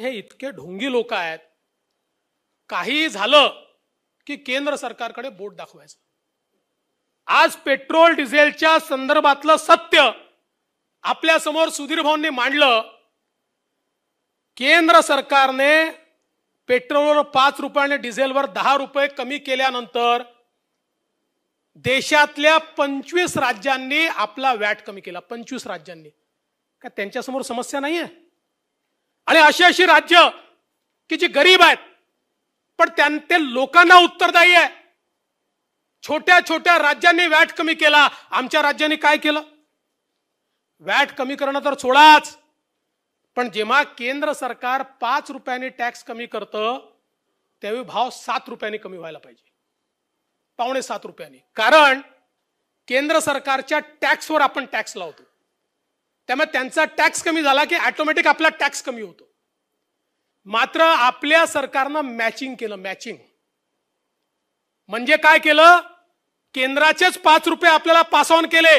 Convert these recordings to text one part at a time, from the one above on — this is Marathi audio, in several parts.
हे इतके ढोंगी लोक आहेत काही झालं की केंद्र सरकारकडे बोट दाखवायचं आज पेट्रोल डिझेलच्या संदर्भातलं सत्य आपल्या समोर सुधीर भाऊंनी मांडलं केंद्र सरकारने पेट्रोलवर पाच रुपयाने डिझेलवर दहा रुपये कमी केल्यानंतर देशातल्या पंचवीस राज्यांनी आपला वॅट कमी केला पंचवीस राज्यांनी का त्यांच्यासमोर समस्या नाही आहे आणि अशी अशी राज्य की जी गरीब आहेत पण त्यां ते लोकांना उत्तरदायी आहे छोट्या छोट्या राज्यांनी वॅट कमी केला आमच्या राज्याने काय केलं वॅट कमी करणं तर सोडाच पण जेव्हा केंद्र सरकार पाच रुपयांनी टॅक्स कमी करतं त्यावेळी भाव सात रुपयांनी कमी व्हायला पाहिजे पावणे सात रुपयांनी कारण केंद्र सरकारच्या टॅक्सवर आपण टॅक्स लावतो त्यामुळे त्यांचा टॅक्स कमी झाला की ऑटोमॅटिक आपला टॅक्स कमी होतो मात्र आपल्या सरकारनं मॅचिंग केलं मॅचिंग म्हणजे काय केलं केंद्राचेच पाच रुपये आपल्याला पास ऑन केले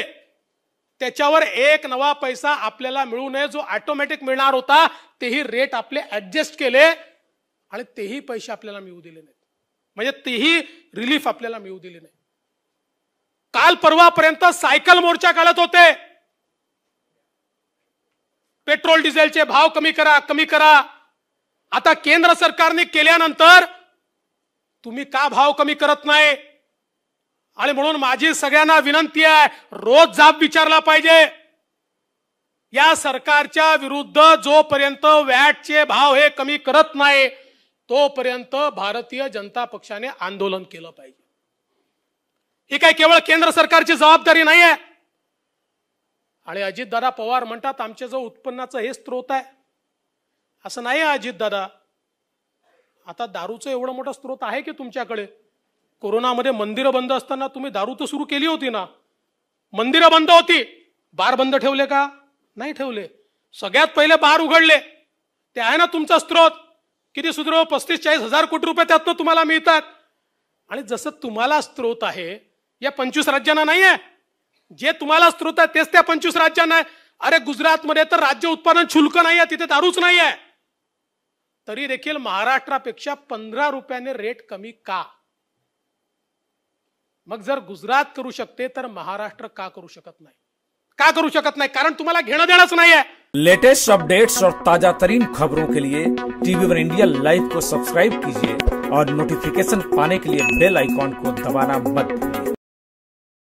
त्याच्यावर एक नवा पैसा आपल्याला मिळू नये जो ऑटोमॅटिक मिळणार होता तेही रेट आपले ऍडजस्ट केले आणि तेही पैसे आपल्याला मिळू दिले नाहीत म्हणजे तेही रिलीफ आपल्याला मिळू दिले नाही काल परवापर्यंत सायकल मोर्चा काढत होते पेट्रोल डिझेलचे भाव कमी करा कमी करा आता केंद्र सरकारने केल्यानंतर तुम्ही का भाव कमी करत नाही आणि म्हणून माझी सगळ्यांना विनंती आहे रोज जाब विचारला पाहिजे या सरकारच्या विरुद्ध जोपर्यंत वॅटचे भाव हे कमी करत नाही तोपर्यंत भारतीय जनता पक्षाने आंदोलन केलं पाहिजे ही काय केवळ केंद्र सरकारची जबाबदारी नाही आहे आणि अजितदादा पवार म्हणतात आमच्या जो उत्पन्नाचं हे स्त्रोत आहे असं नाही आहे अजितदादा आता दारूचं एवढं मोठं स्त्रोत आहे की तुमच्याकडे कोरोनामध्ये मंदिरं बंद असताना तुम्ही दारू तर सुरू केली होती ना मंदिरं बंद होती बार बंद ठेवले का नाही ठेवले सगळ्यात पहिले बार उघडले ते आहे ना तुमचा स्त्रोत किती सुद्र पस्तीस चाळीस हजार कोटी रुपये त्यातनं तुम्हाला मिळतात आणि जसं तुम्हाला स्त्रोत आहे या पंचवीस राज्यांना नाही आहे जे तुम्हाला स्त्रोत आहे तेच त्या पंचवीस राज्यांना आहे अरे गुजरातमध्ये तर राज्य उत्पादन शुल्क नाही आहे तिथे दारूच नाही आहे तरी देखील महाराष्ट्रापेक्षा पंधरा रुपयाने रेट कमी का मग जर गुजरात करू शकते तर महाराष्ट्र का करू शकत नाही का करू शकत नाही कारण तुम्हाला घेणं देणंच नाही आहे लेटेस्ट अपडेट्स और ताजा तरीन खबरों के लिए टीवी वन इंडिया लाइव को सब्सक्राइब कीजिए और नोटिफिकेशन पाने के लिए बेल आइकॉन को दबाना मत भूलिए